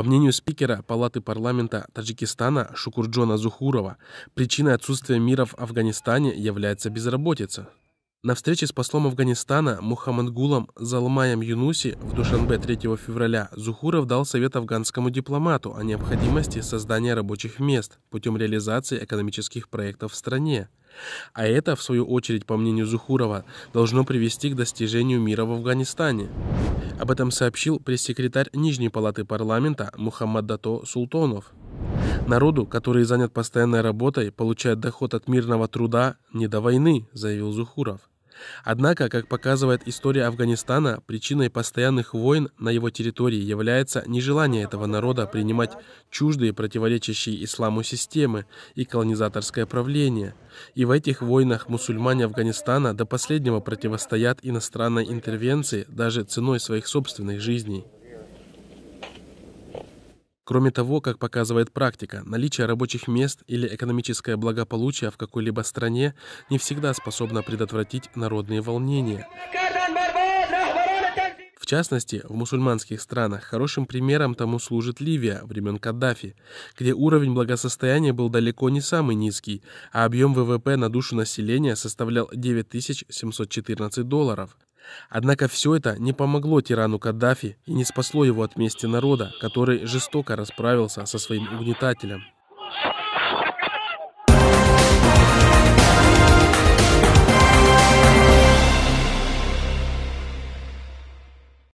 По мнению спикера Палаты парламента Таджикистана Шукурджона Зухурова, причиной отсутствия мира в Афганистане является безработица. На встрече с послом Афганистана Мухаммадгулом Залмаем Юнуси в Душанбе 3 февраля Зухуров дал совет афганскому дипломату о необходимости создания рабочих мест путем реализации экономических проектов в стране. А это, в свою очередь, по мнению Зухурова, должно привести к достижению мира в Афганистане. Об этом сообщил пресс-секретарь Нижней палаты парламента Мухаммад Дато Султонов. Народу, который занят постоянной работой, получает доход от мирного труда не до войны, заявил Зухуров. Однако, как показывает история Афганистана, причиной постоянных войн на его территории является нежелание этого народа принимать чуждые, противоречащие исламу системы и колонизаторское правление. И в этих войнах мусульмане Афганистана до последнего противостоят иностранной интервенции даже ценой своих собственных жизней. Кроме того, как показывает практика, наличие рабочих мест или экономическое благополучие в какой-либо стране не всегда способно предотвратить народные волнения. В частности, в мусульманских странах хорошим примером тому служит Ливия времен Каддафи, где уровень благосостояния был далеко не самый низкий, а объем ВВП на душу населения составлял 9714 долларов. Однако все это не помогло тирану Каддафи и не спасло его от мести народа, который жестоко расправился со своим угнетателем.